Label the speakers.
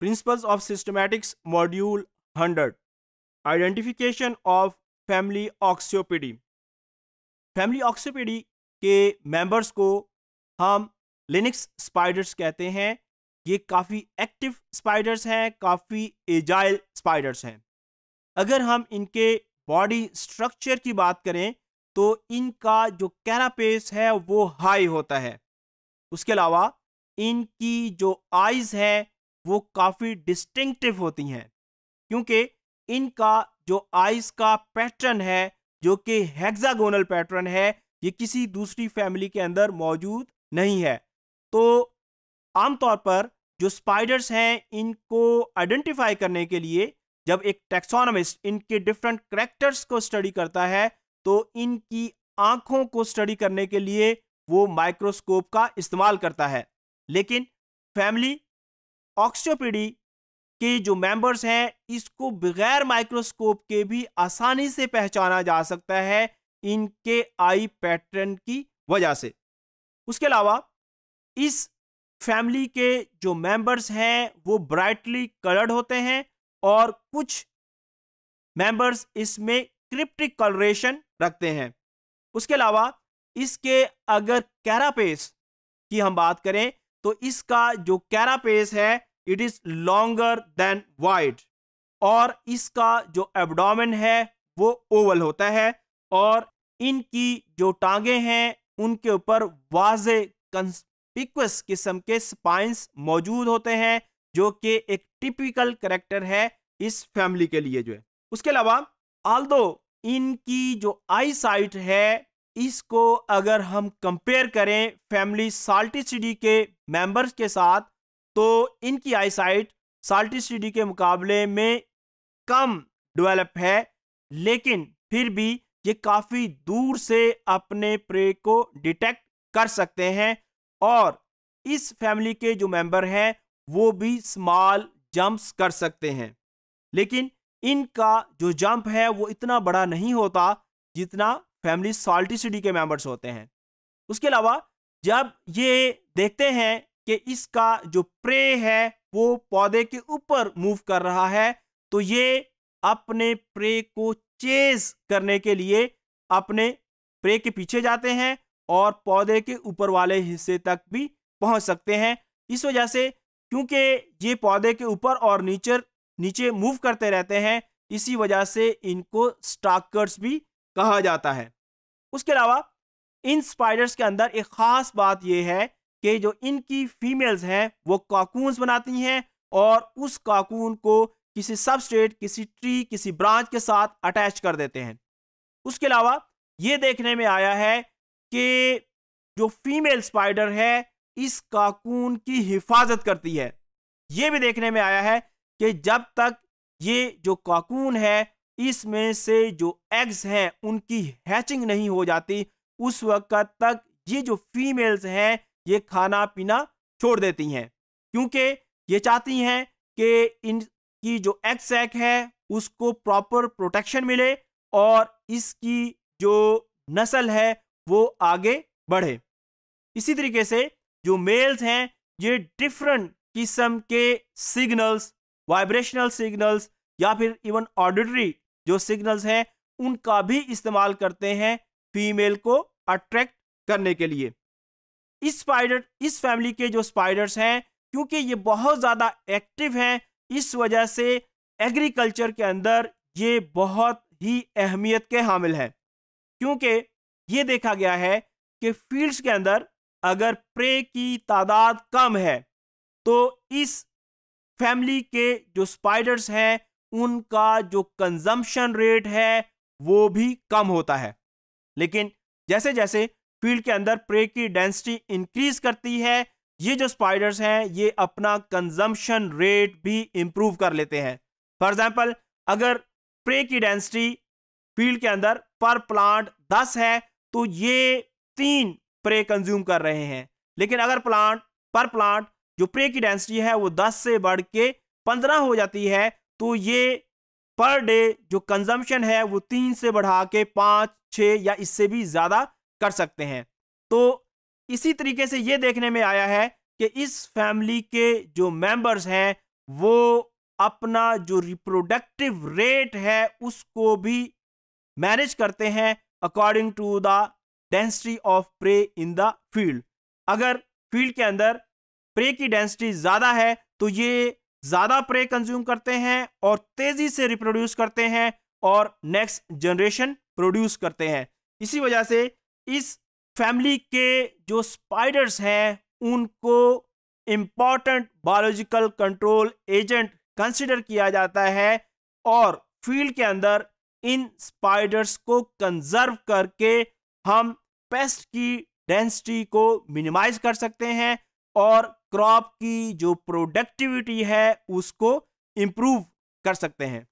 Speaker 1: principles of systematics module hundred identification of family Oxyopidae family Oxyopidae के members को हम Linux spiders कहते हैं ये काफ़ी एक्टिव स्पाइडर्स हैं काफ़ी एजाइल स्पाइडर्स हैं अगर हम इनके बॉडी स्ट्रक्चर की बात करें तो इनका जो कैरापेस है वो हाई होता है उसके अलावा इनकी जो आइज़ हैं वो काफ़ी डिस्टिंक्टिव होती हैं क्योंकि इनका जो आइस का पैटर्न है जो कि हेक्सागोनल पैटर्न है ये किसी दूसरी फैमिली के अंदर मौजूद नहीं है तो आमतौर पर जो स्पाइडर्स हैं इनको आइडेंटिफाई करने के लिए जब एक टेक्सोनमिस्ट इनके डिफरेंट करेक्टर्स को स्टडी करता है तो इनकी आंखों को स्टडी करने के लिए वो माइक्रोस्कोप का इस्तेमाल करता है लेकिन फैमिली ऑक्सियोपीडी के जो मेंबर्स हैं इसको बगैर माइक्रोस्कोप के भी आसानी से पहचाना जा सकता है इनके आई पैटर्न की वजह से उसके अलावा इस फैमिली के जो मेंबर्स हैं वो ब्राइटली कलर्ड होते हैं और कुछ मेंबर्स इसमें क्रिप्टिक कलरेशन रखते हैं उसके अलावा इसके अगर कैरापेस की हम बात करें तो इसका जो कैरापेस है it is longer than wide और इसका जो एबडोमेन है वो ओवल होता है और इनकी जो टांगे हैं उनके ऊपर वाज कंस्पिक्वस किस्म के स्पाइंस मौजूद होते हैं जो कि एक टिपिकल करेक्टर है इस फैमिली के लिए जो है उसके अलावा आल्दो इनकी जो आई साइट है इसको अगर हम कंपेयर करें फैमिली साल्टिसिडी के मेंबर्स के साथ तो इनकी आईसाइट साल्टी सीडी के मुकाबले में कम डेवलप है लेकिन फिर भी ये काफ़ी दूर से अपने प्रे को डिटेक्ट कर सकते हैं और इस फैमिली के जो मेंबर हैं वो भी स्मॉल जंप्स कर सकते हैं लेकिन इनका जो जंप है वो इतना बड़ा नहीं होता जितना फैमिली सॉल्टिसिटी के मेंबर्स होते हैं उसके अलावा जब ये देखते हैं कि इसका जो प्रे है वो पौधे के ऊपर मूव कर रहा है तो ये अपने प्रे को चेज करने के लिए अपने प्रे के पीछे जाते हैं और पौधे के ऊपर वाले हिस्से तक भी पहुंच सकते हैं इस वजह से क्योंकि ये पौधे के ऊपर और नीचे नीचे मूव करते रहते हैं इसी वजह से इनको स्टाकर्स भी कहा जाता है उसके अलावा इन स्पाइडर्स के अंदर एक ख़ास बात यह है कि जो इनकी फीमेल्स हैं वो काकून्स बनाती हैं और उस काकून को किसी सबस्ट्रेट किसी ट्री किसी ब्रांच के साथ अटैच कर देते हैं उसके अलावा ये देखने में आया है कि जो फीमेल स्पाइडर है इस काकून की हिफाजत करती है ये भी देखने में आया है कि जब तक ये जो काकून है इसमें से जो एग्स हैं उनकी हैचिंग नहीं हो जाती उस वक्त तक ये जो फीमेल्स हैं ये खाना पीना छोड़ देती हैं क्योंकि ये चाहती हैं कि इनकी जो एग सैक है उसको प्रॉपर प्रोटेक्शन मिले और इसकी जो नस्ल है वो आगे बढ़े इसी तरीके से जो मेल्स हैं ये डिफरेंट किस्म के सिग्नल्स वाइब्रेशनल सिग्नल्स या फिर इवन ऑडिटरी जो सिग्नल्स हैं उनका भी इस्तेमाल करते हैं फीमेल को अट्रैक्ट करने के लिए इस स्पाइडर इस फैमिली के जो स्पाइडर्स हैं क्योंकि ये बहुत ज़्यादा एक्टिव हैं इस वजह से एग्रीकल्चर के अंदर ये बहुत ही अहमियत के हामिल हैं क्योंकि ये देखा गया है कि फील्ड्स के अंदर अगर प्रे की तादाद कम है तो इस फैमिली के जो स्पाइडर्स हैं उनका जो कंजम्पशन रेट है वो भी कम होता है लेकिन जैसे जैसे फील्ड के अंदर प्रे की डेंसिटी इंक्रीज करती है ये जो स्पाइडर्स हैं ये अपना कंजम्पशन रेट भी इंप्रूव कर लेते हैं फॉर एग्जाम्पल अगर प्रे की डेंसिटी फील्ड के अंदर पर प्लांट दस है तो ये तीन प्रे कंज्यूम कर रहे हैं लेकिन अगर प्लांट पर प्लांट जो प्रे की डेंसिटी है वो दस से बढ़ के पंद्रह हो जाती है तो ये पर डे जो कंजम्पशन है वो तीन से बढ़ा के पाँच छः या इससे भी ज़्यादा कर सकते हैं तो इसी तरीके से ये देखने में आया है कि इस फैमिली के जो मेंबर्स हैं वो अपना जो रिप्रोडक्टिव रेट है उसको भी मैनेज करते हैं according to the density of prey in the field अगर फील्ड के अंदर प्रे की डेंसिटी ज़्यादा है तो ये ज़्यादा प्रे कंज्यूम करते हैं और तेज़ी से रिप्रोड्यूस करते हैं और नेक्स्ट जनरेशन प्रोड्यूस करते हैं इसी वजह से इस फैमिली के जो स्पाइडर्स हैं उनको important biological control agent consider किया जाता है और फील्ड के अंदर इन स्पाइडर्स को कंजर्व करके हम पेस्ट की डेंसिटी को मिनिमाइज कर सकते हैं और क्रॉप की जो प्रोडक्टिविटी है उसको इम्प्रूव कर सकते हैं